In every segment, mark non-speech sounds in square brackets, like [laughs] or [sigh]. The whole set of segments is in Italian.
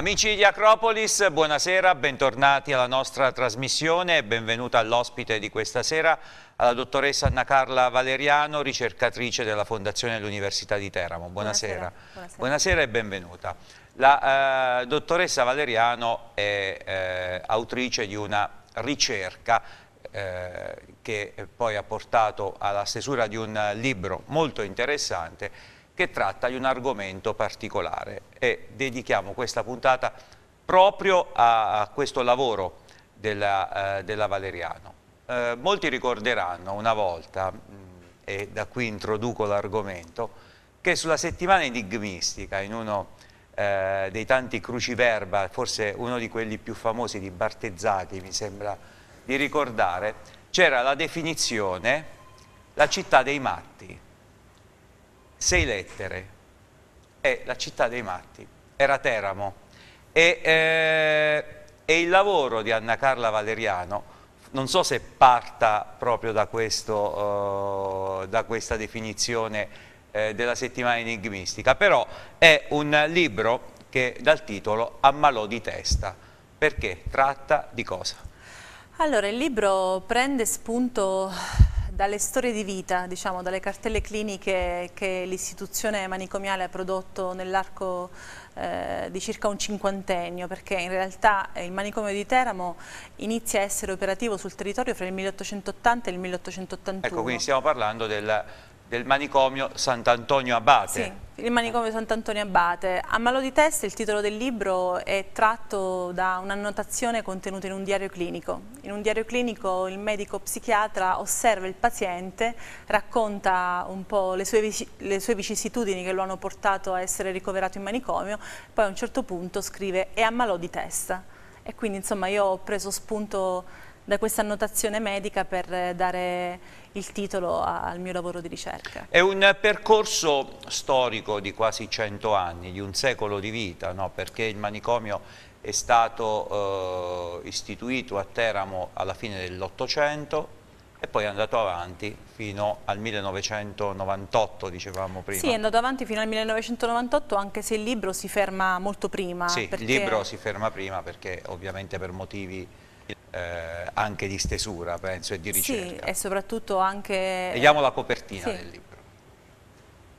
Amici di Acropolis, buonasera, bentornati alla nostra trasmissione e benvenuta all'ospite di questa sera, alla dottoressa Anna Carla Valeriano, ricercatrice della Fondazione dell'Università di Teramo. Buonasera. Buonasera, buonasera. buonasera e benvenuta. La eh, dottoressa Valeriano è eh, autrice di una ricerca eh, che poi ha portato alla stesura di un libro molto interessante che tratta di un argomento particolare e dedichiamo questa puntata proprio a, a questo lavoro della, eh, della Valeriano. Eh, molti ricorderanno una volta, mh, mm, e da qui introduco l'argomento, che sulla settimana enigmistica, in uno eh, dei tanti cruciverba, forse uno di quelli più famosi di Bartezzati, mi sembra di ricordare, c'era la definizione la città dei matti sei lettere, è la città dei matti, era Teramo. E, eh, e il lavoro di Anna Carla Valeriano non so se parta proprio da, questo, uh, da questa definizione eh, della settimana enigmistica, però è un libro che dal titolo ammalò di testa, perché tratta di cosa? Allora, il libro prende spunto dalle storie di vita, diciamo, dalle cartelle cliniche che l'istituzione manicomiale ha prodotto nell'arco eh, di circa un cinquantennio, perché in realtà eh, il manicomio di Teramo inizia a essere operativo sul territorio fra il 1880 e il 1881. Ecco, quindi stiamo parlando della del manicomio Sant'Antonio Abate. Sì, il manicomio Sant'Antonio Abate. A malo di testa il titolo del libro è tratto da un'annotazione contenuta in un diario clinico. In un diario clinico il medico psichiatra osserva il paziente, racconta un po' le sue, le sue vicissitudini che lo hanno portato a essere ricoverato in manicomio, poi a un certo punto scrive è a malo di testa. E quindi insomma io ho preso spunto da questa annotazione medica per eh, dare il titolo al mio lavoro di ricerca. È un percorso storico di quasi 100 anni, di un secolo di vita, no? perché il manicomio è stato eh, istituito a Teramo alla fine dell'Ottocento, e poi è andato avanti fino al 1998, dicevamo prima. Sì, è andato avanti fino al 1998, anche se il libro si ferma molto prima. Sì, perché... il libro si ferma prima perché ovviamente per motivi eh, anche di stesura, penso, e di ricerca. Sì, e soprattutto anche... Vediamo la copertina sì. del libro.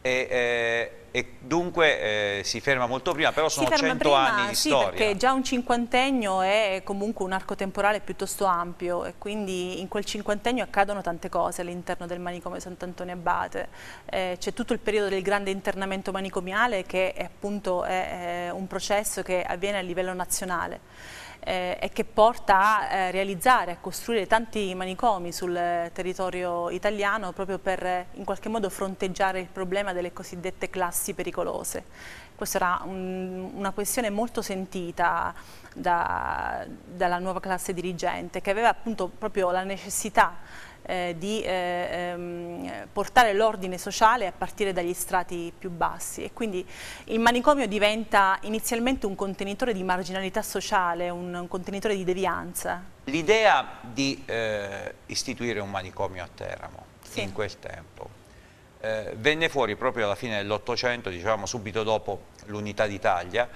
E, eh, e dunque eh, si ferma molto prima, però sono 100 prima, anni di sì, storia. perché già un cinquantennio è comunque un arco temporale piuttosto ampio e quindi in quel cinquantennio accadono tante cose all'interno del manicomio Sant'Antonio Abate. Eh, C'è tutto il periodo del grande internamento manicomiale che è appunto è, è eh, un processo che avviene a livello nazionale eh, e che porta a eh, realizzare, a costruire tanti manicomi sul eh, territorio italiano proprio per eh, in qualche modo fronteggiare il problema delle cosiddette classi pericolose. Questa era un, una questione molto sentita da, dalla nuova classe dirigente che aveva appunto proprio la necessità eh, di eh, ehm, portare l'ordine sociale a partire dagli strati più bassi e quindi il manicomio diventa inizialmente un contenitore di marginalità sociale, un, un contenitore di devianza. L'idea di eh, istituire un manicomio a Teramo sì. in quel tempo eh, venne fuori proprio alla fine dell'Ottocento, diciamo subito dopo l'unità d'Italia,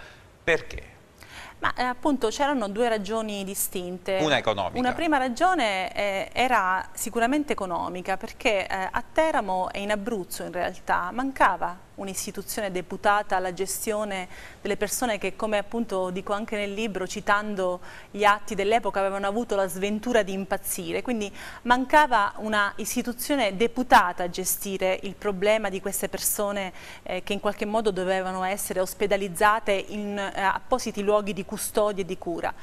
perché? Ma eh, appunto c'erano due ragioni distinte. Una economica. Una prima ragione eh, era sicuramente economica perché eh, a Teramo e in Abruzzo in realtà mancava un'istituzione deputata alla gestione delle persone che come appunto dico anche nel libro citando gli atti dell'epoca avevano avuto la sventura di impazzire quindi mancava una istituzione deputata a gestire il problema di queste persone eh, che in qualche modo dovevano essere ospedalizzate in eh, appositi luoghi di custodia e di cura.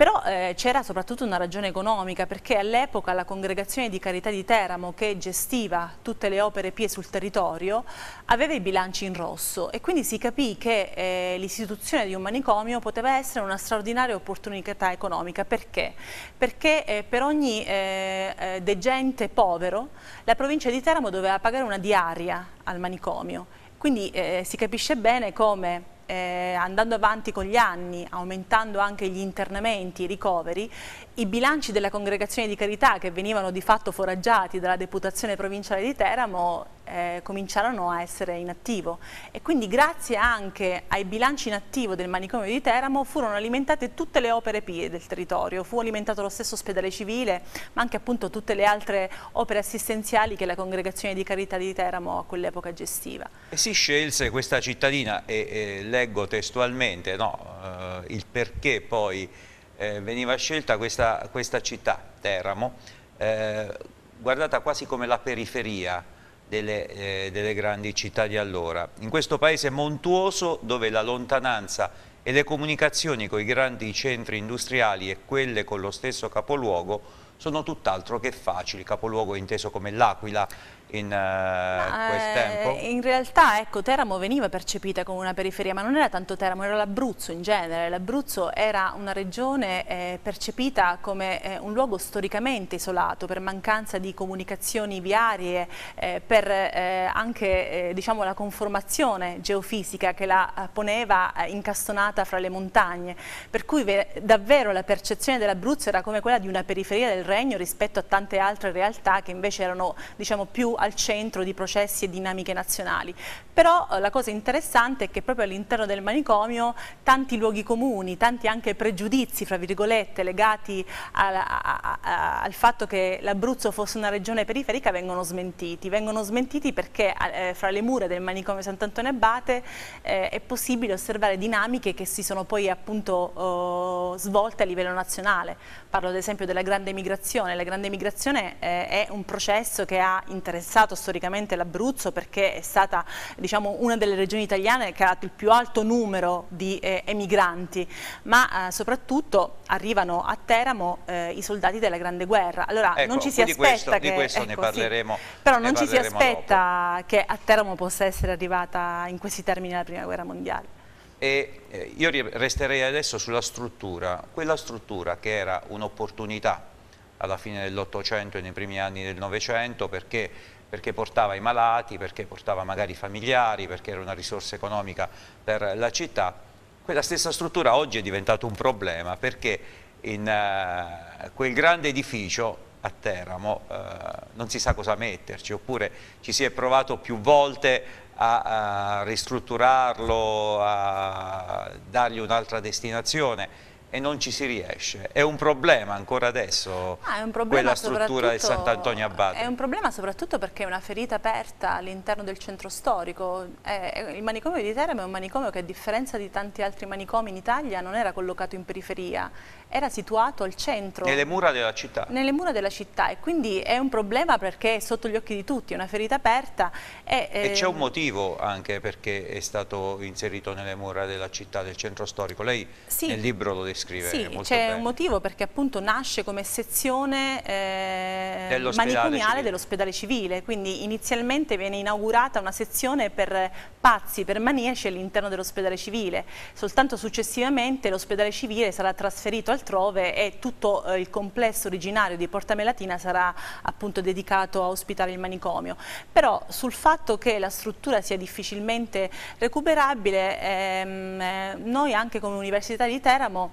Però eh, c'era soprattutto una ragione economica perché all'epoca la congregazione di Carità di Teramo che gestiva tutte le opere pie sul territorio aveva i bilanci in rosso e quindi si capì che eh, l'istituzione di un manicomio poteva essere una straordinaria opportunità economica. Perché? Perché eh, per ogni eh, eh, degente povero la provincia di Teramo doveva pagare una diaria al manicomio. Quindi eh, si capisce bene come eh, andando avanti con gli anni, aumentando anche gli internamenti, i ricoveri, i bilanci della congregazione di carità che venivano di fatto foraggiati dalla deputazione provinciale di Teramo eh, cominciarono a essere in attivo e quindi grazie anche ai bilanci in attivo del manicomio di Teramo furono alimentate tutte le opere pie del territorio, fu alimentato lo stesso ospedale civile ma anche appunto tutte le altre opere assistenziali che la congregazione di carità di Teramo a quell'epoca gestiva. E si scelse questa cittadina e, e leggo testualmente no, eh, il perché poi eh, veniva scelta questa, questa città, Teramo, eh, guardata quasi come la periferia delle, eh, delle grandi città di allora. In questo paese montuoso dove la lontananza e le comunicazioni con i grandi centri industriali e quelle con lo stesso capoluogo sono tutt'altro che facili, capoluogo inteso come l'Aquila, in eh, ma, quel eh, tempo? In realtà ecco, Teramo veniva percepita come una periferia, ma non era tanto Teramo, era l'Abruzzo in genere. L'Abruzzo era una regione eh, percepita come eh, un luogo storicamente isolato per mancanza di comunicazioni viarie, eh, per eh, anche diciamo, la conformazione geofisica che la poneva incastonata fra le montagne. Per cui davvero la percezione dell'Abruzzo era come quella di una periferia del regno rispetto a tante altre realtà che invece erano diciamo, più al centro di processi e dinamiche nazionali. Però eh, la cosa interessante è che proprio all'interno del manicomio tanti luoghi comuni, tanti anche pregiudizi, fra virgolette, legati a, a, a, al fatto che l'Abruzzo fosse una regione periferica vengono smentiti. Vengono smentiti perché eh, fra le mura del manicomio Sant'Antonio Abate eh, è possibile osservare dinamiche che si sono poi appunto eh, svolte a livello nazionale. Parlo ad esempio della grande migrazione. La grande migrazione eh, è un processo che ha interessato interessato storicamente l'Abruzzo perché è stata diciamo, una delle regioni italiane che ha il più alto numero di eh, emigranti, ma eh, soprattutto arrivano a Teramo eh, i soldati della Grande Guerra. Allora ecco, non ci si aspetta questo, che... Di questo ecco, ne parleremo sì, Però ne non ci si aspetta dopo. che a Teramo possa essere arrivata in questi termini la Prima Guerra Mondiale. E eh, io resterei adesso sulla struttura, quella struttura che era un'opportunità alla fine dell'Ottocento e nei primi anni del Novecento perché perché portava i malati, perché portava magari i familiari, perché era una risorsa economica per la città. Quella stessa struttura oggi è diventata un problema perché in eh, quel grande edificio a Teramo eh, non si sa cosa metterci, oppure ci si è provato più volte a ristrutturarlo, a dargli un'altra destinazione e non ci si riesce. È un problema ancora adesso ah, problema quella struttura del Sant'Antonio Abate. È un problema soprattutto perché è una ferita aperta all'interno del centro storico. Eh, il manicomio di Teramo è un manicomio che a differenza di tanti altri manicomi in Italia non era collocato in periferia, era situato al centro. Nelle mura della città. Nelle mura della città e quindi è un problema perché è sotto gli occhi di tutti, è una ferita aperta. E, e c'è un ehm, motivo anche perché è stato inserito nelle mura della città, del centro storico. Lei sì. nel libro lo descrive scrive sì, molto c'è un motivo perché appunto nasce come sezione eh, dell manicomiale dell'ospedale civile, quindi inizialmente viene inaugurata una sezione per pazzi, per maniaci all'interno dell'ospedale civile, soltanto successivamente l'ospedale civile sarà trasferito altrove e tutto eh, il complesso originario di Porta Melatina sarà appunto dedicato a ospitare il manicomio, però sul fatto che la struttura sia difficilmente recuperabile ehm, eh, noi anche come Università di Teramo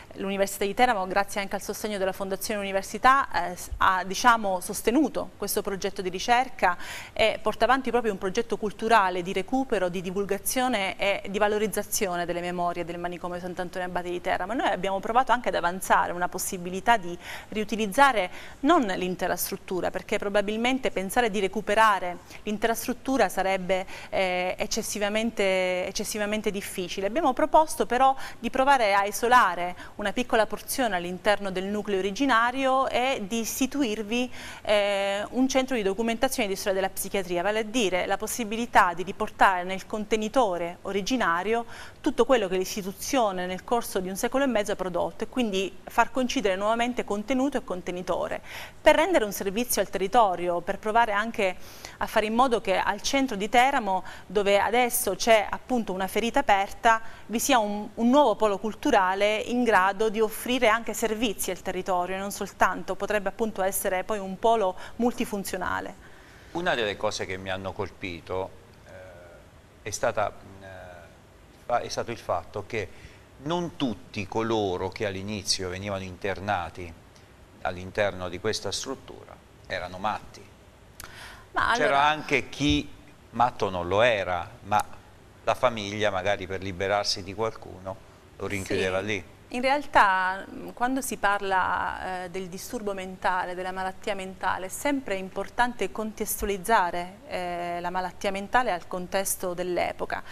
L'Università di Teramo, grazie anche al sostegno della Fondazione Università, eh, ha diciamo, sostenuto questo progetto di ricerca e porta avanti proprio un progetto culturale di recupero, di divulgazione e di valorizzazione delle memorie del manicomio Sant'Antonio Abate di Teramo. Noi abbiamo provato anche ad avanzare una possibilità di riutilizzare non l'intera struttura, perché probabilmente pensare di recuperare l'intera struttura sarebbe eh, eccessivamente, eccessivamente difficile. Abbiamo proposto però di provare a isolare una piccola porzione all'interno del nucleo originario e di istituirvi eh, un centro di documentazione di storia della psichiatria, vale a dire la possibilità di riportare nel contenitore originario tutto quello che l'istituzione nel corso di un secolo e mezzo ha prodotto e quindi far coincidere nuovamente contenuto e contenitore per rendere un servizio al territorio, per provare anche a fare in modo che al centro di Teramo, dove adesso c'è appunto una ferita aperta, vi sia un, un, nuovo polo culturale in grado di offrire anche servizi al territorio e non soltanto, potrebbe appunto essere poi un polo multifunzionale. Una delle cose che mi hanno colpito eh, è stata è stato il fatto che non tutti coloro che all'inizio venivano internati all'interno di questa struttura erano matti. Ma C'era allora... anche chi matto non lo era, ma la famiglia magari per liberarsi di qualcuno lo rinchiudeva sì. lì. In realtà mm, quando si parla eh, del disturbo mentale, della malattia mentale, è sempre importante contestualizzare eh, la malattia mentale al contesto dell'epoca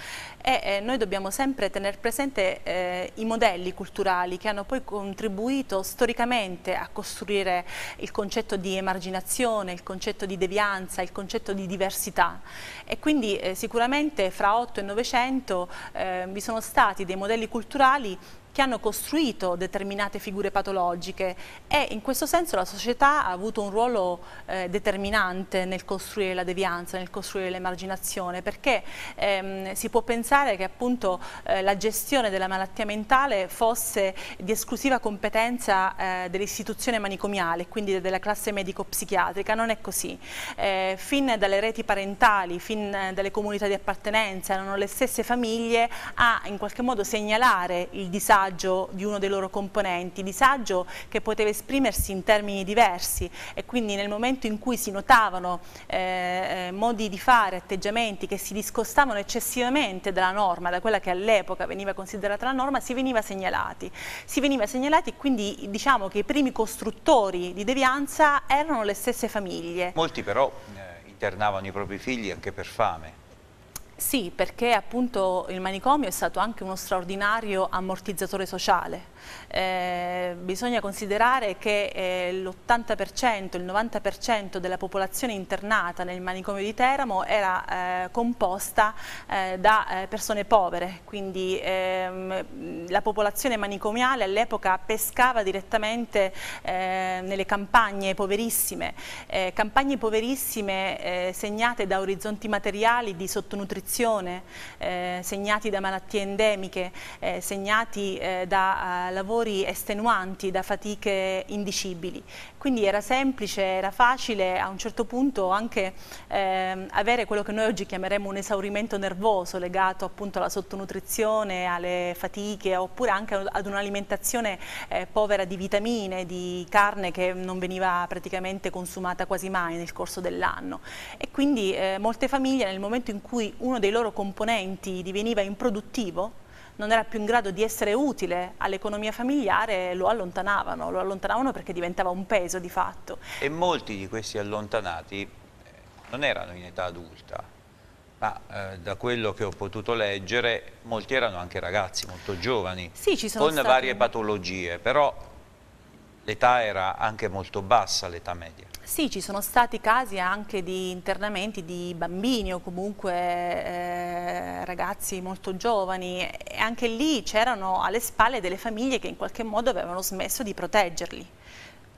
e eh, noi dobbiamo sempre tenere presente eh, i modelli culturali che hanno poi contribuito storicamente a costruire il concetto di emarginazione, il concetto di devianza, il concetto di diversità e quindi eh, sicuramente fra 8 e 900 eh, vi sono stati dei modelli culturali che hanno costruito determinate figure patologiche e in questo senso la società ha avuto un ruolo eh, determinante nel costruire la devianza, nel costruire l'emarginazione, perché ehm, si può pensare che appunto eh, la gestione della malattia mentale fosse di esclusiva competenza eh, dell'istituzione manicomiale, quindi della classe medico-psichiatrica, non è così. Eh, fin dalle reti parentali, fin dalle comunità di appartenenza, erano le stesse famiglie a in qualche modo segnalare il disagio disagio di uno dei loro componenti, disagio che poteva esprimersi in termini diversi e quindi nel momento in cui si notavano eh, eh, modi di fare, atteggiamenti che si discostavano eccessivamente dalla norma, da quella che all'epoca veniva considerata la norma, si veniva segnalati. Si veniva segnalati e quindi diciamo che i primi costruttori di devianza erano le stesse famiglie. Molti però eh, internavano i propri figli anche per fame. Sì, perché appunto il manicomio è stato anche uno straordinario ammortizzatore sociale. Eh, bisogna considerare che eh, l'80%, il 90% della popolazione internata nel manicomio di Teramo era eh, composta eh, da eh, persone povere, quindi ehm, la popolazione manicomiale all'epoca pescava direttamente eh, nelle campagne poverissime, campagne poverissime segnate da orizzonti materiali di sottonutrizione malnutrizione, eh, segnati da malattie endemiche, eh, segnati eh, da eh, lavori estenuanti, da fatiche indicibili quindi era semplice, era facile a un certo punto anche eh, avere quello che noi oggi chiameremo un esaurimento nervoso legato appunto alla sottonutrizione, alle fatiche oppure anche ad un'alimentazione eh, povera di vitamine, di carne che non veniva praticamente consumata quasi mai nel corso dell'anno e quindi eh, molte famiglie nel momento in cui uno dei loro componenti diveniva improduttivo non era più in grado di essere utile all'economia familiare lo allontanavano, lo allontanavano perché diventava un peso di fatto. E molti di questi allontanati eh, non erano in età adulta, ma eh, da quello che ho potuto leggere molti erano anche ragazzi molto giovani, sì, con stati... varie patologie, però l'età era anche molto bassa, l'età media. Sì, ci sono stati casi anche di internamenti di bambini o comunque eh, ragazzi molto giovani e anche lì c'erano alle spalle delle famiglie che in qualche modo avevano smesso di proteggerli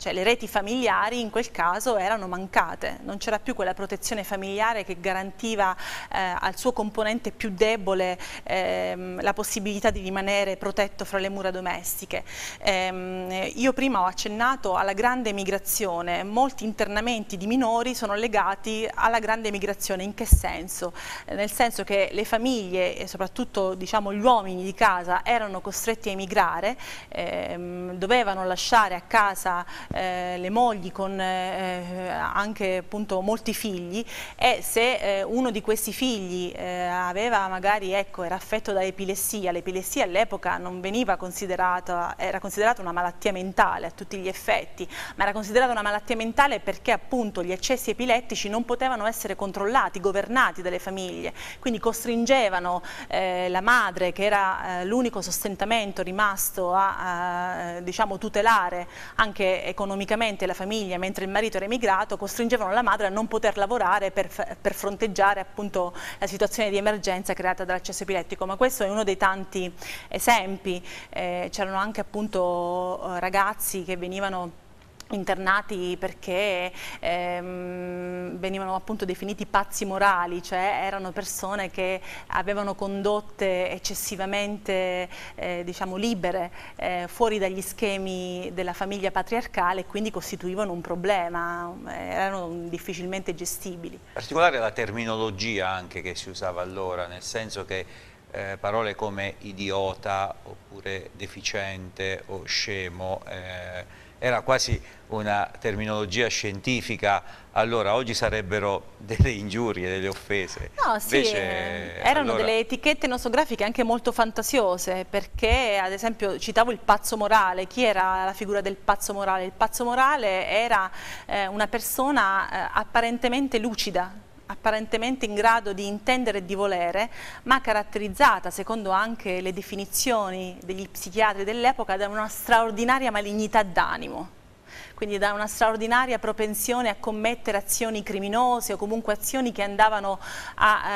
cioè le reti familiari in quel caso erano mancate, non c'era più quella protezione familiare che garantiva eh, al suo componente più debole ehm, la possibilità di rimanere protetto fra le mura domestiche. Ehm, io prima ho accennato alla grande migrazione, molti internamenti di minori sono legati alla grande migrazione, in che senso? Eh, nel senso che le famiglie e soprattutto diciamo, gli uomini di casa erano costretti a emigrare, ehm, dovevano lasciare a casa eh, le mogli con eh, eh anche appunto molti figli e se eh, uno di questi figli eh, aveva magari ecco era affetto da epilessia, l'epilessia all'epoca non veniva considerata, era considerata una malattia mentale a tutti gli effetti, ma era considerata una malattia mentale perché appunto gli eccessi epilettici non potevano essere controllati, governati dalle famiglie, quindi costringevano eh, la madre che era l'unico sostentamento rimasto a, a diciamo, tutelare anche economicamente economicamente la famiglia mentre il marito era emigrato costringevano la madre a non poter lavorare per, per fronteggiare appunto la situazione di emergenza creata dall'accesso epilettico ma questo è uno dei tanti esempi eh, c'erano anche appunto ragazzi che venivano internati perché ehm, venivano appunto definiti pazzi morali, cioè erano persone che avevano condotte eccessivamente eh, diciamo libere, eh, fuori dagli schemi della famiglia patriarcale e quindi costituivano un problema, eh, erano difficilmente gestibili. In particolare la terminologia anche che si usava allora, nel senso che eh, parole come idiota oppure deficiente o scemo eh, era quasi una terminologia scientifica, allora oggi sarebbero [laughs] delle ingiurie, delle offese. No, sì, Invece, eh, erano allora... delle etichette nosografiche anche molto fantasiose, perché ad esempio citavo il pazzo morale, chi era la figura del pazzo morale? Il pazzo morale era eh, una persona eh, apparentemente lucida, apparentemente in grado di intendere e di volere, ma caratterizzata, secondo anche le definizioni degli psichiatri dell'epoca, da una straordinaria malignità d'animo quindi da una straordinaria propensione a commettere azioni criminose o comunque azioni che andavano a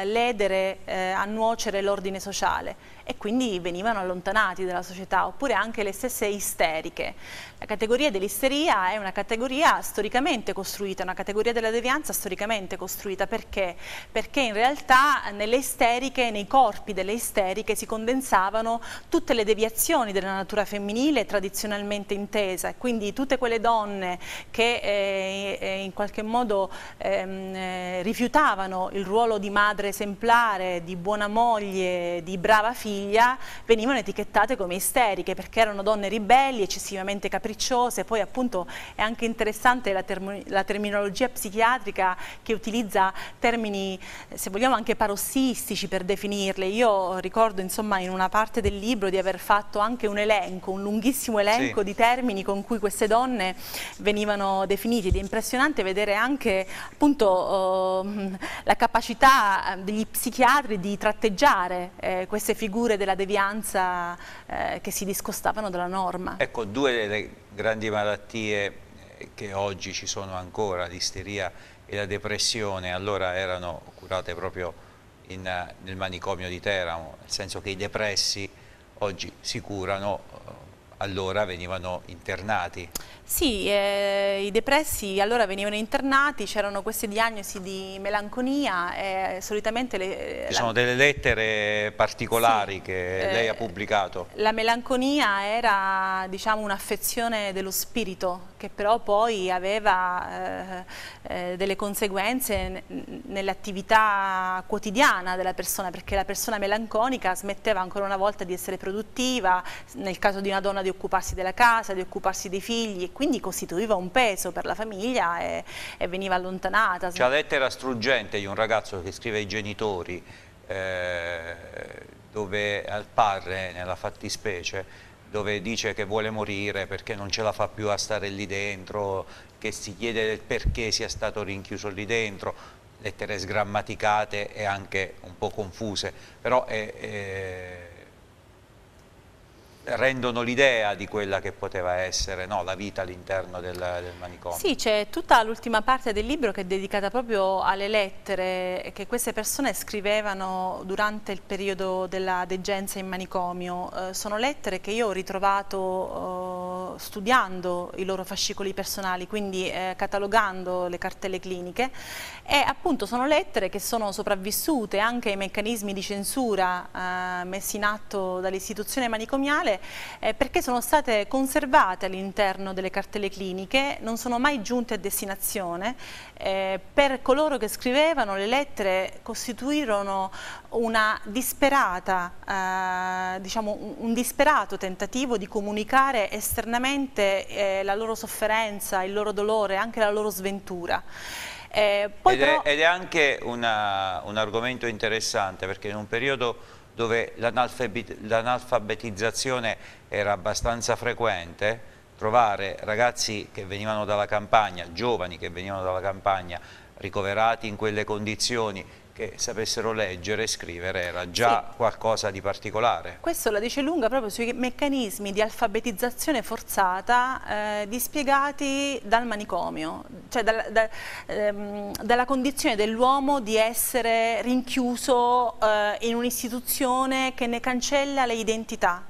eh, ledere, eh, a nuocere l'ordine sociale e quindi venivano allontanati dalla società, oppure anche le stesse isteriche. La categoria dell'isteria è una categoria storicamente costruita, una categoria della devianza storicamente costruita, perché? Perché in realtà nelle isteriche, nei corpi delle isteriche si condensavano tutte le deviazioni della natura femminile tradizionalmente intesa, quindi tutte quelle donne che eh, eh in qualche modo ehm, eh, rifiutavano il ruolo di madre esemplare, di buona moglie, di brava figlia, figlia venivano etichettate come isteriche perché erano donne ribelli, eccessivamente capricciose, poi appunto è anche interessante la, term la terminologia psichiatrica che utilizza termini se vogliamo anche parossistici per definirle, io ricordo insomma in una parte del libro di aver fatto anche un elenco, un lunghissimo elenco sì. di termini con cui queste donne venivano definite ed è impressionante vedere anche appunto eh, la capacità eh, degli psichiatri di tratteggiare eh, queste figure della devianza eh, che si discostavano dalla norma. Ecco, due delle grandi malattie eh, che oggi ci sono ancora, l'isteria e la depressione, allora erano curate proprio in, eh, nel manicomio di Teramo, nel senso che i depressi oggi si curano, allora venivano internati. Sì, eh, i depressi allora venivano internati, c'erano queste diagnosi di melanconia, eh, solitamente le... Eh, Ci sono delle lettere particolari sì, che eh, lei ha pubblicato. La melanconia era diciamo un'affezione dello spirito che però poi aveva eh, eh, delle conseguenze nell'attività quotidiana della persona perché la persona melanconica smetteva ancora una volta di essere produttiva, nel caso di una donna di occuparsi della casa, di occuparsi dei figli quindi costituiva un peso per la famiglia e, e veniva allontanata. C'è la lettera struggente di un ragazzo che scrive ai genitori eh, dove al padre, nella fattispecie, dove dice che vuole morire perché non ce la fa più a stare lì dentro, che si chiede perché sia stato rinchiuso lì dentro, lettere sgrammaticate e anche un po' confuse, però è, è rendono l'idea di quella che poteva essere no, la vita all'interno del, del, manicomio. Sì, c'è tutta l'ultima parte del libro che è dedicata proprio alle lettere che queste persone scrivevano durante il periodo della degenza in manicomio. Eh, sono lettere che io ho ritrovato... Eh, studiando i loro fascicoli personali, quindi eh, catalogando le cartelle cliniche e appunto sono lettere che sono sopravvissute anche ai meccanismi di censura eh, messi in atto dall'istituzione manicomiale eh, perché sono state conservate all'interno delle cartelle cliniche, non sono mai giunte a destinazione, eh, per coloro che scrivevano le lettere costituirono una disperata, eh, diciamo un disperato tentativo di comunicare esternamente quotidianamente eh, la loro sofferenza, il loro dolore, anche la loro sventura. Eh, ed, però... è, ed, è, anche una, un argomento interessante perché in un periodo dove l'analfabetizzazione era abbastanza frequente, trovare ragazzi che venivano dalla campagna, giovani che venivano dalla campagna, ricoverati in quelle condizioni che sapessero leggere e scrivere era già sì. qualcosa di particolare. Questo la dice lunga proprio sui meccanismi di alfabetizzazione forzata eh, dispiegati dal manicomio, cioè dal, da, ehm, dalla condizione dell'uomo di essere rinchiuso eh, in un'istituzione che ne cancella le identità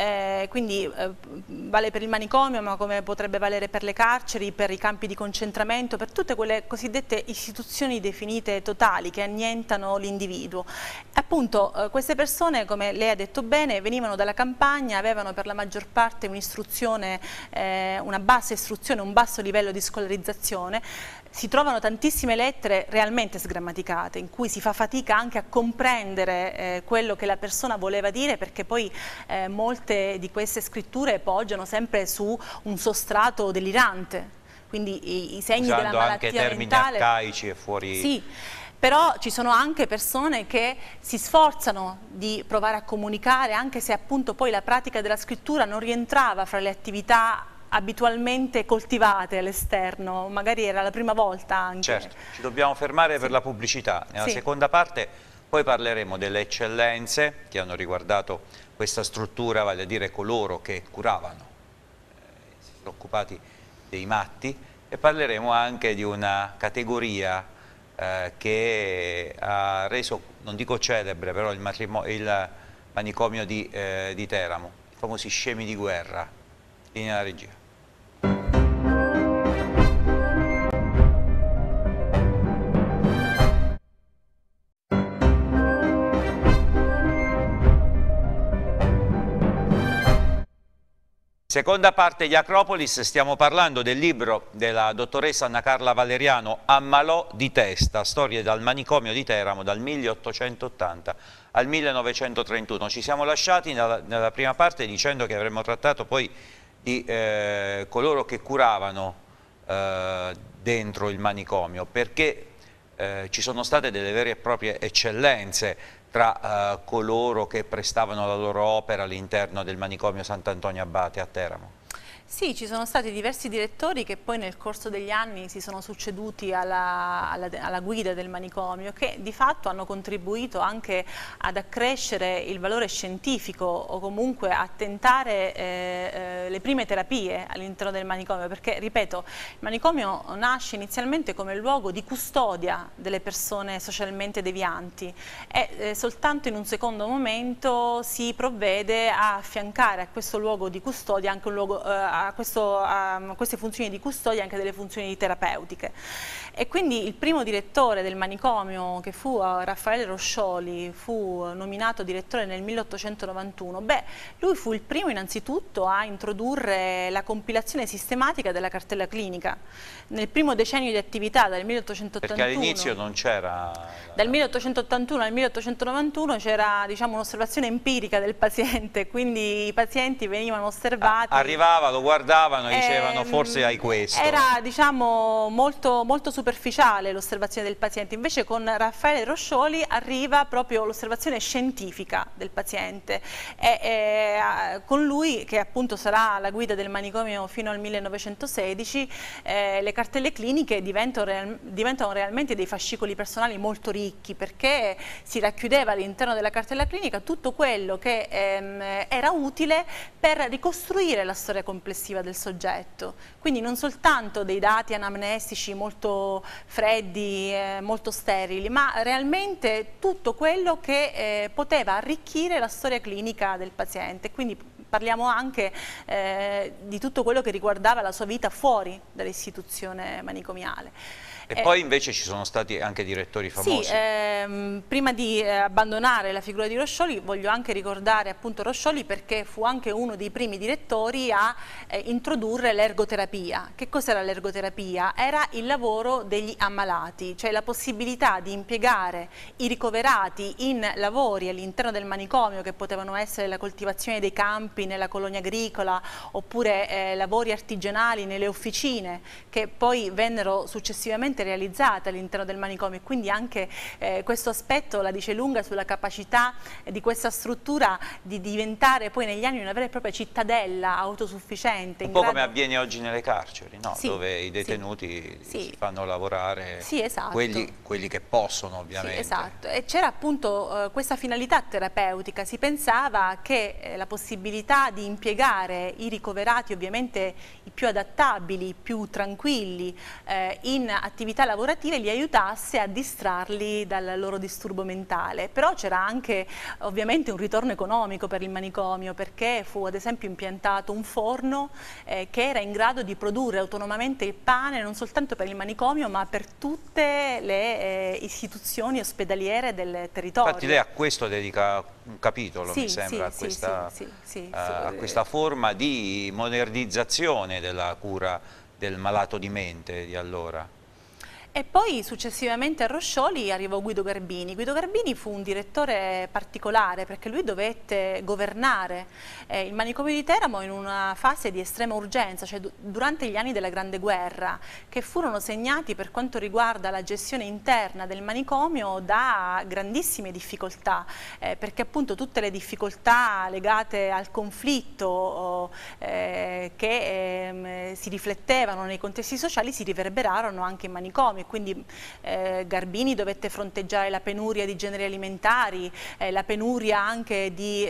eh, quindi eh, vale per il manicomio ma come potrebbe valere per le carceri, per i campi di concentramento, per tutte quelle cosiddette istituzioni definite totali che annientano l'individuo. Appunto eh, queste persone come lei ha detto bene venivano dalla campagna, avevano per la maggior parte un'istruzione, eh, una bassa istruzione, un basso livello di scolarizzazione si trovano tantissime lettere realmente sgrammaticate, in cui si fa fatica anche a comprendere eh, quello che la persona voleva dire, perché poi eh, molte di queste scritture poggiano sempre su un sostrato delirante, quindi i, i segni Usando della malattia anche termini arcaici e fuori... Sì. Però ci sono anche persone che si sforzano di provare a comunicare, anche se appunto poi la pratica della scrittura non rientrava fra le attività abitualmente coltivate all'esterno, magari era la prima volta anche. Certo, ci dobbiamo fermare sì. per la pubblicità. Nella sì. seconda parte poi parleremo delle eccellenze che hanno riguardato questa struttura, vale a dire coloro che curavano, eh, si sono occupati dei matti e parleremo anche di una categoria eh, che ha reso, non dico celebre, però il, il manicomio di, eh, di Teramo, i famosi scemi di guerra, linea regia. Seconda parte di Acropolis, stiamo parlando del libro della dottoressa Anna Carla Valeriano Ammalò di testa, storie dal manicomio di Teramo dal 1880 al 1931. Ci siamo lasciati nella, nella prima parte dicendo che avremmo trattato poi di eh, coloro che curavano eh, dentro il manicomio, perché eh, ci sono state delle vere e proprie eccellenze, tra eh, coloro che prestavano la loro opera all'interno del manicomio Sant'Antonio Abate a Teramo? Sì, ci sono stati diversi direttori che poi nel corso degli anni si sono succeduti alla, alla, alla, guida del manicomio che di fatto hanno contribuito anche ad accrescere il valore scientifico o comunque a tentare eh, eh, le prime terapie all'interno del manicomio perché, ripeto, il manicomio nasce inizialmente come luogo di custodia delle persone socialmente devianti e eh, soltanto in un secondo momento si provvede a affiancare a questo luogo di custodia anche un luogo... Eh, questo, a, queste funzioni di custodia anche delle funzioni terapeutiche. E quindi il primo direttore del manicomio che fu eh, Raffaele Roscioli, fu nominato direttore nel 1891, beh, lui fu il primo innanzitutto a introdurre la compilazione sistematica della cartella clinica. Nel primo decennio di attività dal 1881... Perché all'inizio non c'era... Dal 1881 al 1891 c'era diciamo, un'osservazione empirica del paziente, [laughs] quindi i pazienti venivano osservati... Ah, arrivava, lo guardavano e dicevano eh, forse hai questo. Era diciamo molto, molto superficiale l'osservazione del paziente, invece con Raffaele Roscioli arriva proprio l'osservazione scientifica del paziente e, e, con lui che appunto sarà la guida del manicomio fino al 1916 eh, le cartelle cliniche diventano, real, diventano realmente dei fascicoli personali molto ricchi perché si racchiudeva all'interno della cartella clinica tutto quello che ehm, era utile per ricostruire la storia complessiva complessiva del soggetto, quindi non soltanto dei dati anamnestici molto freddi, eh, molto sterili, ma realmente tutto quello che eh, poteva arricchire la storia clinica del paziente, quindi parliamo anche eh, di tutto quello che riguardava la sua vita fuori dall'istituzione manicomiale. E eh, poi invece ci sono stati anche direttori famosi. Sì, ehm, prima di eh, abbandonare la figura di Roscioli voglio anche ricordare appunto Roscioli perché fu anche uno dei primi direttori a eh, introdurre l'ergoterapia. Che cos'era l'ergoterapia? Era il lavoro degli ammalati, cioè la possibilità di impiegare i ricoverati in lavori all'interno del manicomio che potevano essere la coltivazione dei campi nella colonia agricola oppure eh, lavori artigianali nelle officine che poi vennero successivamente effettivamente realizzate all'interno del manicomio e quindi anche eh, questo aspetto la dice lunga sulla capacità eh, di questa struttura di diventare poi negli anni una vera e propria cittadella autosufficiente. Un po' come avviene oggi nelle carceri, no? sì, dove i detenuti sì. si fanno lavorare sì, esatto. quelli, quelli, che possono ovviamente. esatto, e c'era appunto eh, questa finalità terapeutica, si pensava che eh, la possibilità di impiegare i ricoverati ovviamente i più adattabili, i più tranquilli eh, in attività attività lavorative li aiutasse a distrarli dal loro disturbo mentale. Però c'era anche ovviamente un ritorno economico per il manicomio perché fu ad esempio impiantato un forno eh, che era in grado di produrre autonomamente il pane non soltanto per il manicomio ma per tutte le eh, istituzioni ospedaliere del territorio. Infatti lei a questo dedica un capitolo sì, mi sembra sì, a, questa, sì, a, a questa forma di modernizzazione della cura del malato di mente di allora. E poi successivamente a Roscioli arrivò Guido Garbini. Guido Garbini fu un direttore particolare perché lui dovette governare eh, il manicomio di Teramo in una fase di estrema urgenza, cioè durante gli anni della Grande Guerra, che furono segnati per quanto riguarda la gestione interna del manicomio da grandissime difficoltà, eh, perché appunto tutte le difficoltà legate al conflitto eh, che ehm, si riflettevano nei contesti sociali si riverberarono anche in manicomio economico quindi eh, Garbini dovette fronteggiare la penuria di generi alimentari, eh, la penuria anche di eh,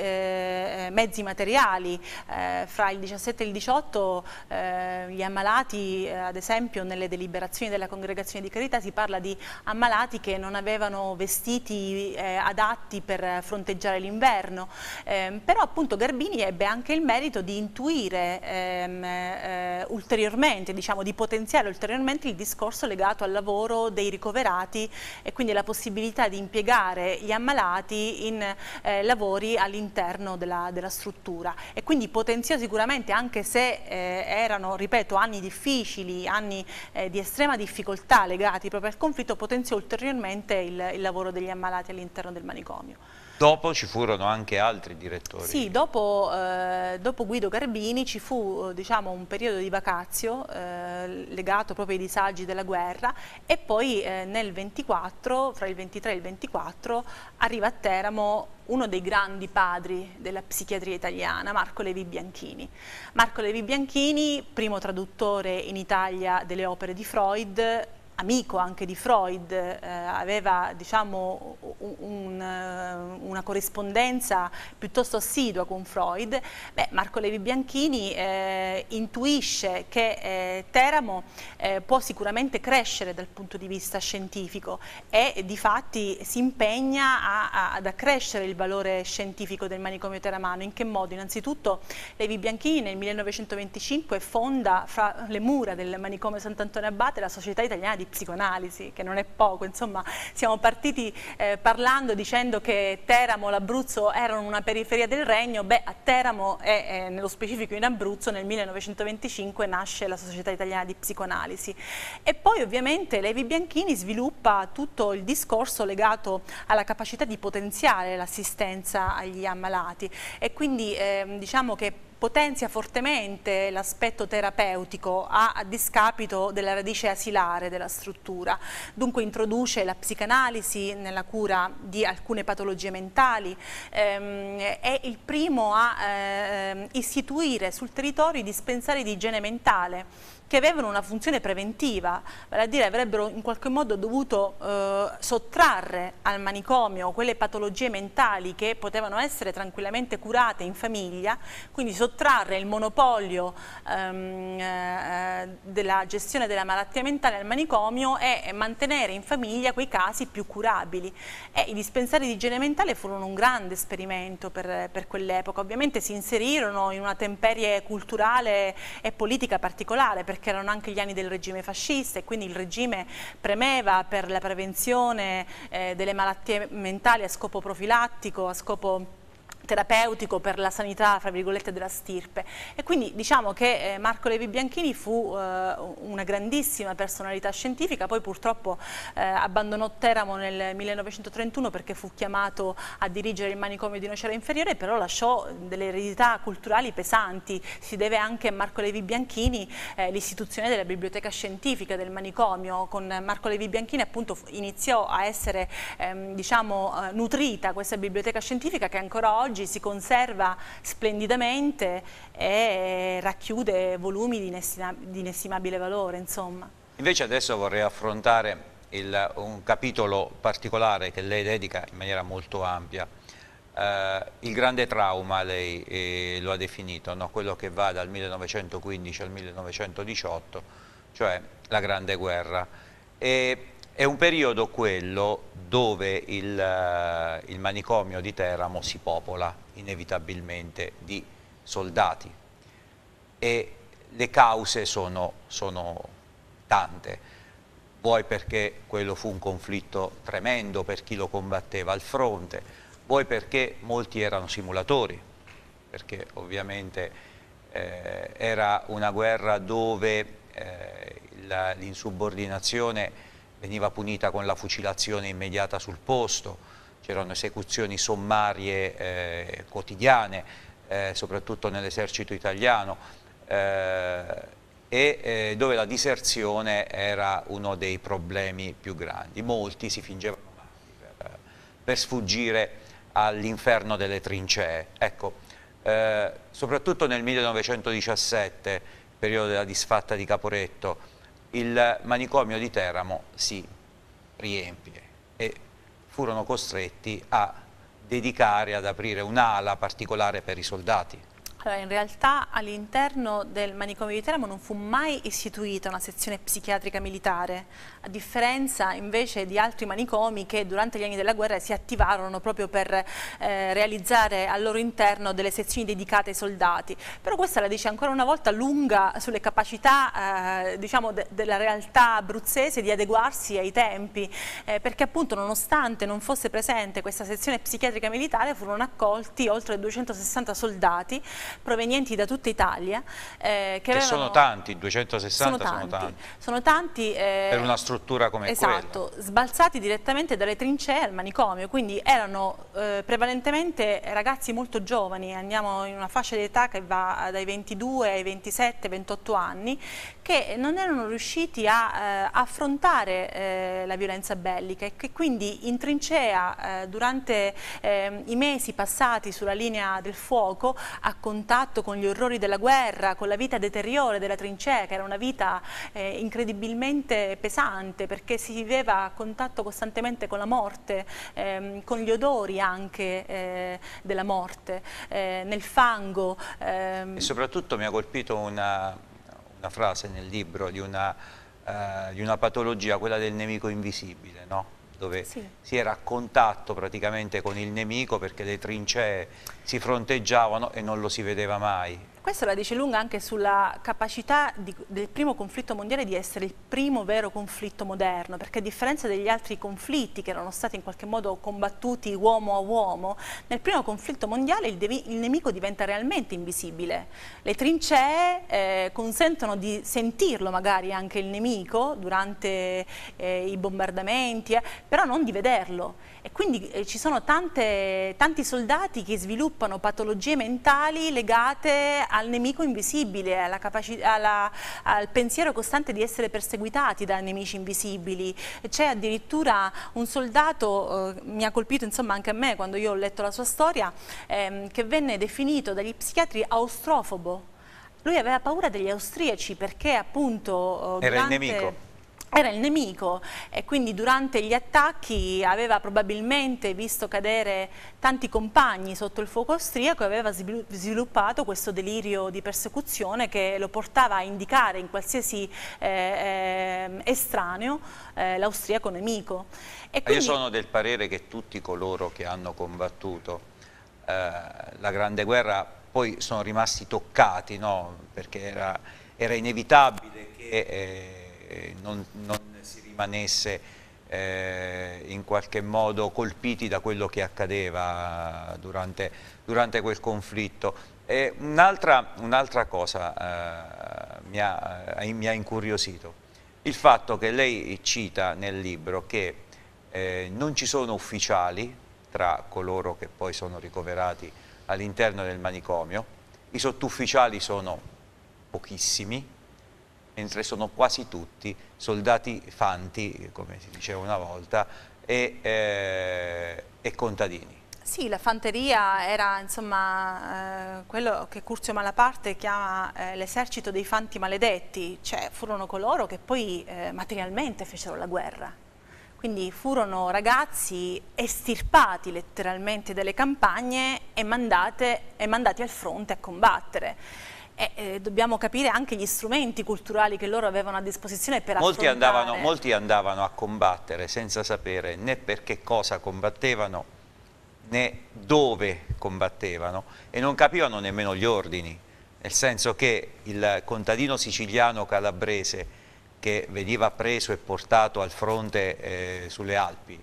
eh mezzi materiali. Eh, fra il 17 e il 18 eh, gli ammalati, ad esempio nelle deliberazioni della congregazione di Carità si parla di ammalati che non avevano vestiti adatti per fronteggiare l'inverno, ehm, però appunto Garbini ebbe anche il merito di intuire ehm, ulteriormente, diciamo, di potenziare ulteriormente il discorso legato alla lavoro dei ricoverati e quindi la possibilità di impiegare gli ammalati in eh, lavori all'interno della, della, struttura e quindi potenziò sicuramente anche se eh, erano, ripeto, anni difficili, anni eh, di estrema difficoltà legati proprio al conflitto, potenziò ulteriormente il, il lavoro degli ammalati all'interno del manicomio. Dopo ci furono anche altri direttori. Sì, dopo, eh, dopo Guido Garbini ci fu diciamo, un periodo di vacazio eh, legato proprio ai disagi della guerra e poi eh, nel 24, fra il 23 e il 24, arriva a Teramo uno dei grandi padri della psichiatria italiana, Marco Levi Bianchini. Marco Levi Bianchini, primo traduttore in Italia delle opere di Freud, amico anche di Freud, eh, aveva diciamo, un, eh, una corrispondenza piuttosto assidua con Freud, beh, Marco Levi Bianchini eh, intuisce che eh, Teramo eh, può sicuramente crescere dal punto di vista scientifico e di fatti si impegna a, a, ad accrescere il valore scientifico del manicomio teramano. In che modo? Innanzitutto Levi Bianchini nel 1925 fonda fra le mura del manicomio Sant'Antonio Abbate la Società Italiana di psicoanalisi, che non è poco, insomma siamo partiti eh, parlando dicendo che Teramo e l'Abruzzo erano una periferia del regno, beh a Teramo e eh, nello specifico in Abruzzo nel 1925 nasce la Società Italiana di Psicoanalisi e poi ovviamente Levi Bianchini sviluppa tutto il discorso legato alla capacità di potenziare l'assistenza agli ammalati e quindi eh, diciamo che potenzia fortemente l'aspetto terapeutico a, a discapito della radice asilare della struttura. Dunque introduce la psicanalisi nella cura di alcune patologie mentali, ehm, è il primo a eh, istituire sul territorio i dispensari di igiene mentale che avevano una funzione preventiva, vale a dire avrebbero in qualche modo dovuto eh, sottrarre al manicomio quelle patologie mentali che potevano essere tranquillamente curate in famiglia, quindi sottrarre il monopolio ehm, eh, della gestione della malattia mentale al manicomio e mantenere in famiglia quei casi più curabili. E I dispensari di igiene mentale furono un grande esperimento per, per quell'epoca, ovviamente si inserirono in una temperie culturale e politica particolare perché erano anche gli anni del regime fascista e quindi il regime premeva per la prevenzione eh, delle malattie mentali a scopo profilattico, a scopo terapeutico per la sanità, fra virgolette, della stirpe. E quindi diciamo che eh, Marco Levi Bianchini fu eh, una grandissima personalità scientifica, poi purtroppo eh, abbandonò Teramo nel 1931 perché fu chiamato a dirigere il manicomio di Nocera Inferiore, però lasciò delle eredità culturali pesanti, si deve anche a Marco Levi Bianchini l'istituzione della biblioteca scientifica del manicomio, con Marco Levi Bianchini appunto iniziò a essere ehm, diciamo, nutrita questa biblioteca scientifica che ancora oggi oggi si conserva splendidamente e racchiude volumi di, inestimabile, di inestimabile valore. Insomma. Invece adesso vorrei affrontare il, un capitolo particolare che lei dedica in maniera molto ampia. Eh, il grande trauma lei eh, lo ha definito, no? quello che va dal 1915 al 1918, cioè la Grande Guerra. E è un periodo quello dove il, eh, il manicomio di Teramo si popola inevitabilmente di soldati e le cause sono, sono tante vuoi perché quello fu un conflitto tremendo per chi lo combatteva al fronte, vuoi perché molti erano simulatori, perché ovviamente eh, era una guerra dove eh, l'insubordinazione veniva punita con la fucilazione immediata sul posto, c'erano esecuzioni sommarie eh, quotidiane, eh, soprattutto nell'esercito italiano, eh, e eh, dove la diserzione era uno dei problemi più grandi. Molti si fingevano per, per sfuggire all'inferno delle trincee. Ecco, eh, soprattutto nel 1917, periodo della disfatta di Caporetto, il manicomio di Teramo si riempie e furono costretti a dedicare, ad aprire un'ala particolare per i soldati. Allora, in realtà all'interno del manicomio di Teramo non fu mai istituita una sezione psichiatrica militare, a differenza invece di altri manicomi che durante gli anni della guerra si attivarono proprio per eh, realizzare al loro interno delle sezioni dedicate ai soldati. Però questa la dice ancora una volta lunga sulle capacità eh, diciamo de della realtà abruzzese di adeguarsi ai tempi, eh, perché appunto nonostante non fosse presente questa sezione psichiatrica militare furono accolti oltre 260 soldati provenienti da tutta Italia. Eh, che, che avevano... sono tanti, 260 sono tanti. Sono tanti, sono tanti eh... per una struttura come esatto, quella. sbalzati direttamente dalle trincee al manicomio, quindi erano eh, prevalentemente ragazzi molto giovani, andiamo in una fascia di età che va dai 22 ai 27, 28 anni, che non erano riusciti a eh, affrontare eh, la violenza bellica e che quindi in trincea eh, durante ehm, i mesi passati sulla linea del fuoco a continuare contatto con gli orrori della guerra, con la vita deteriore della trincea, che era una vita eh, incredibilmente pesante perché si viveva a contatto costantemente con la morte, ehm, con gli odori anche eh, della morte, eh, nel fango. Ehm. E soprattutto mi ha colpito una, una frase nel libro di una, eh, di una patologia, quella del nemico invisibile, no? dove sì. si era a contatto praticamente con il nemico perché le trincee si fronteggiavano e non lo si vedeva mai. Questo la dice lunga anche sulla capacità di, del primo conflitto mondiale di essere il primo vero conflitto moderno, perché a differenza degli altri conflitti che erano stati in qualche modo combattuti uomo a uomo, nel primo conflitto mondiale il, il nemico diventa realmente invisibile. Le trincee eh, consentono di sentirlo magari anche il nemico durante eh, i bombardamenti, eh, però non di vederlo. E quindi eh, ci sono tante, tanti soldati che sviluppano patologie mentali legate al nemico invisibile, alla alla, al pensiero costante di essere perseguitati da nemici invisibili. C'è addirittura un soldato, eh, mi ha colpito insomma anche a me quando io ho letto la sua storia, ehm, che venne definito dagli psichiatri austrofobo. Lui aveva paura degli austriaci perché appunto... Eh, Era durante... il nemico era il nemico e quindi durante gli attacchi aveva probabilmente visto cadere tanti compagni sotto il fuoco austriaco e aveva sviluppato questo delirio di persecuzione che lo portava a indicare in qualsiasi eh, ehm, estraneo eh, l'austriaco nemico. Quindi... Io sono del parere che tutti coloro che hanno combattuto eh, la Grande Guerra poi sono rimasti toccati no? perché era, era, inevitabile che eh, eh, non, non, si rimanesse eh, in qualche modo colpiti da quello che accadeva durante, durante quel conflitto. Un'altra un cosa eh, mi, ha, eh, mi, ha, incuriosito, il fatto che lei cita nel libro che eh, non ci sono ufficiali tra coloro che poi sono ricoverati all'interno del manicomio, i sottufficiali sono pochissimi, mentre sono quasi tutti soldati fanti, come si diceva una volta, e, eh, e contadini. Sì, la fanteria era insomma eh, quello che Curzio Malaparte chiama eh, l'esercito dei fanti maledetti, cioè furono coloro che poi eh, materialmente fecero la guerra. Quindi furono ragazzi estirpati letteralmente dalle campagne e, mandate, e mandati al fronte a combattere e eh, dobbiamo capire anche gli strumenti culturali che loro avevano a disposizione per molti affrontare. Andavano, molti andavano a combattere senza sapere né per che cosa combattevano né dove combattevano e non capivano nemmeno gli ordini, nel senso che il contadino siciliano calabrese che veniva preso e portato al fronte eh, sulle Alpi, a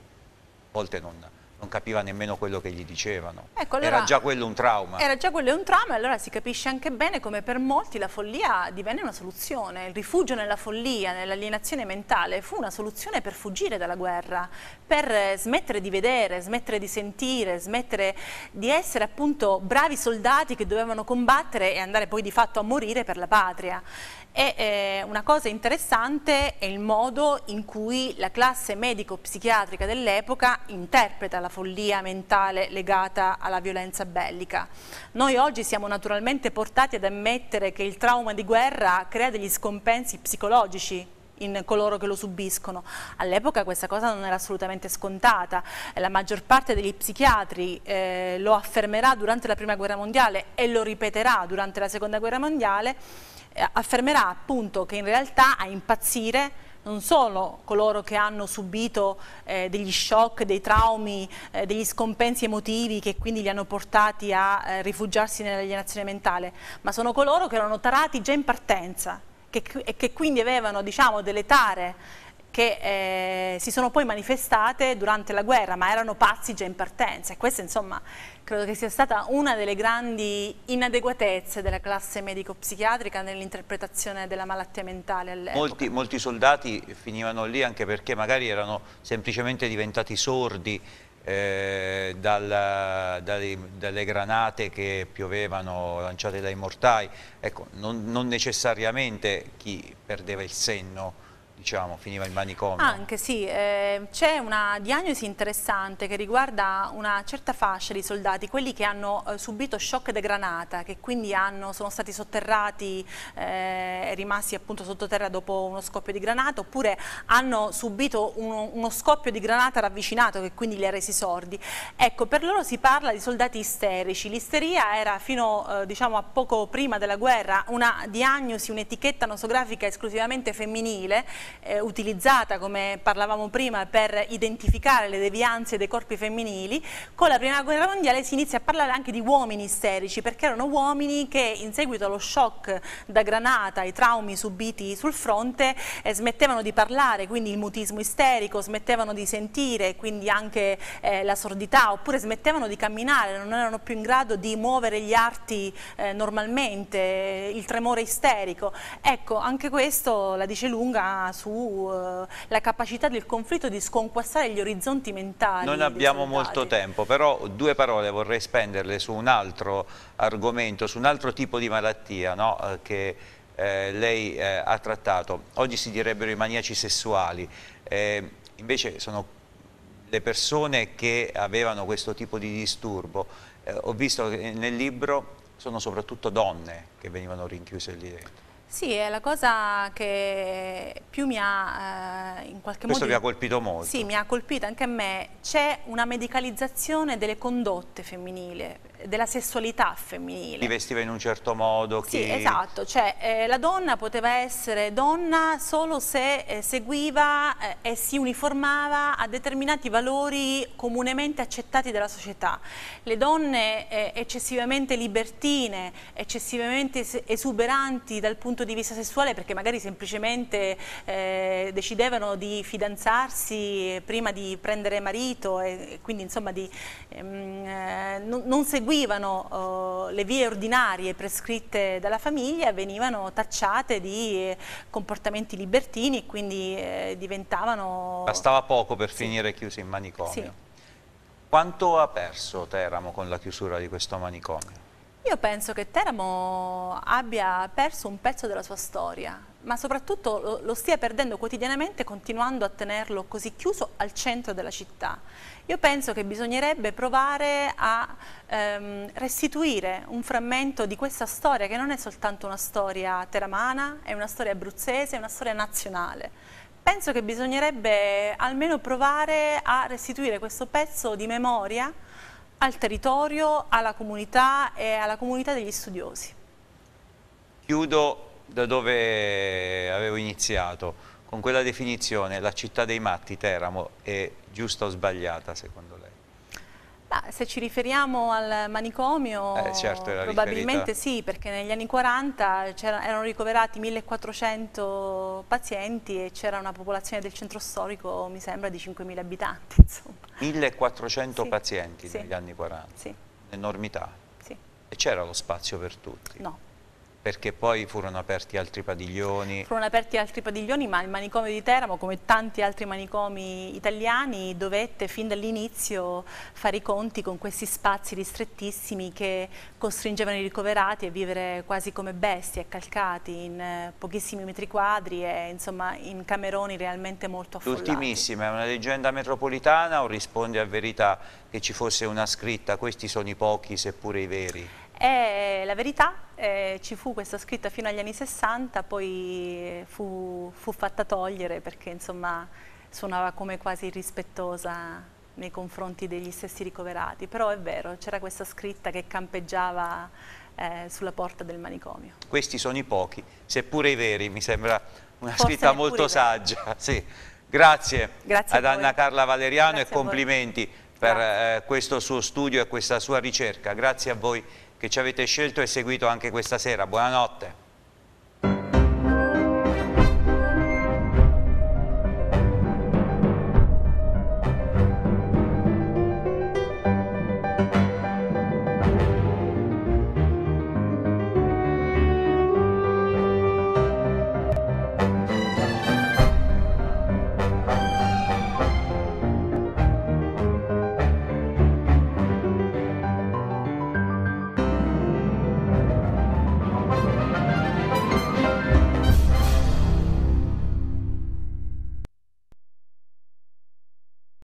volte non, non capiva nemmeno quello che gli dicevano. Ecco, allora, era già quello un trauma. Era già quello un trauma e allora si capisce anche bene come per molti la follia divenne una soluzione. Il rifugio nella follia, nell'alienazione mentale fu una soluzione per fuggire dalla guerra, per eh, smettere di vedere, smettere di sentire, smettere di essere appunto bravi soldati che dovevano combattere e andare poi di fatto a morire per la patria. E eh, una cosa interessante è il modo in cui la classe medico-psichiatrica dell'epoca interpreta la follia mentale legata alla violenza bellica. Noi oggi siamo naturalmente portati ad ammettere che il trauma di guerra crea degli scompensi psicologici in coloro che lo subiscono. All'epoca questa cosa non era assolutamente scontata, la maggior parte degli psichiatri eh, lo affermerà durante la Prima Guerra Mondiale e lo ripeterà durante la Seconda Guerra Mondiale affermerà appunto che in realtà a impazzire non solo coloro che hanno subito eh, degli shock, dei traumi, eh, degli scompensi emotivi che quindi li hanno portati a eh, rifugiarsi nell'alienazione mentale, ma sono coloro che erano tarati già in partenza che, e che quindi avevano diciamo, delle tare che eh, si sono poi manifestate durante la guerra, ma erano pazzi già in partenza. E questa, insomma, credo che sia stata una delle grandi inadeguatezze della classe medico-psichiatrica nell'interpretazione della malattia mentale all'epoca. Molti, molti soldati finivano lì anche perché magari erano semplicemente diventati sordi eh, dalla, dalle, dalle, granate che piovevano lanciate dai mortai, ecco, non, non necessariamente chi perdeva il senno diciamo, finiva il manicomio. Anche sì, eh, c'è una diagnosi interessante che riguarda una certa fascia di soldati, quelli che hanno eh, subito shock de granata, che quindi hanno, sono stati sotterrati eh, e eh, rimasti appunto sottoterra dopo uno scoppio di granata, oppure hanno subito uno, uno scoppio di granata ravvicinato che quindi li ha resi sordi. Ecco, per loro si parla di soldati isterici, l'isteria era fino eh, diciamo, a poco prima della guerra una diagnosi, un'etichetta nosografica esclusivamente femminile, eh, utilizzata, come parlavamo prima, per identificare le devianze dei corpi femminili, con la Prima Guerra Mondiale si inizia a parlare anche di uomini isterici, perché erano uomini che in seguito allo shock da granata, ai traumi subiti sul fronte, eh, smettevano di parlare, quindi il mutismo isterico, smettevano di sentire, quindi anche eh, la sordità, oppure smettevano di camminare, non erano più in grado di muovere gli arti eh, normalmente, il tremore isterico. Ecco, anche questo la dice lunga sulla eh, capacità del conflitto di sconquassare gli orizzonti mentali. Non abbiamo molto tempo, però due parole vorrei spenderle su un altro argomento, su un altro tipo di malattia no? Eh, che eh, lei eh, ha trattato. Oggi si direbbero i maniaci sessuali, eh, invece sono le persone che avevano questo tipo di disturbo. Eh, ho visto che nel libro sono soprattutto donne che venivano rinchiuse lì dentro. Sì, è la cosa che più mi ha eh, in qualche Questo modo... Questo vi ha colpito molto. Sì, mi ha colpito anche a me. C'è una medicalizzazione delle condotte femminili della sessualità femminile. Ti vestiva in un certo modo. Chi... Sì, esatto, cioè eh, la donna poteva essere donna solo se eh, seguiva eh, e si uniformava a determinati valori comunemente accettati dalla società. Le donne eh, eccessivamente libertine, eccessivamente esuberanti dal punto di vista sessuale perché magari semplicemente eh, decidevano di fidanzarsi prima di prendere marito e quindi insomma di, ehm, eh, non seguire seguivano oh, le vie ordinarie prescritte dalla famiglia venivano tacciate di eh, comportamenti libertini e quindi eh, diventavano... Bastava poco per sì. finire chiusi in manicomio. Sì. Quanto ha perso Teramo con la chiusura di questo manicomio? Io penso che Teramo abbia perso un pezzo della sua storia, ma soprattutto lo, stia perdendo quotidianamente continuando a tenerlo così chiuso al centro della città. Io penso che bisognerebbe provare a ehm, restituire un frammento di questa storia che non è soltanto una storia teramana, è una storia abruzzese, è una storia nazionale. Penso che bisognerebbe almeno provare a restituire questo pezzo di memoria al territorio, alla comunità e alla comunità degli studiosi. Chiudo da dove avevo iniziato, con quella definizione, la città dei matti, Teramo, è giusta o sbagliata secondo te? Bah, se ci riferiamo al manicomio, eh, certo, probabilmente riferita. sì, perché negli anni 40 erano ricoverati 1400 pazienti e c'era una popolazione del centro storico, mi sembra, di 5.000 abitanti. [laughs] Insomma. 1400 sì. pazienti sì. negli anni 40? Sì. Enormità? Sì. E c'era lo spazio per tutti? No perché poi furono aperti altri padiglioni. Furono aperti altri padiglioni, ma il manicomio di Teramo, come tanti altri manicomi italiani, dovette fin dall'inizio fare i conti con questi spazi ristrettissimi che costringevano i ricoverati a vivere quasi come bestie, accalcati in eh, pochissimi metri quadri e insomma in cameroni realmente molto affollati. L'ultimissima è una leggenda metropolitana o risponde a verità che ci fosse una scritta questi sono i pochi seppure i veri? È la verità, eh, ci fu questa scritta fino agli anni 60, poi fu, fu fatta togliere perché insomma suonava come quasi irrispettosa nei confronti degli stessi ricoverati, però è vero, c'era questa scritta che campeggiava eh, sulla porta del manicomio. Questi sono i pochi, seppure i veri, mi sembra una Forse scritta molto saggia. [laughs] Sì. Grazie, Grazie ad Anna Carla Valeriano Grazie e complimenti per eh, questo suo studio e questa sua ricerca. Grazie a voi che ci avete scelto e seguito anche questa sera. Buonanotte.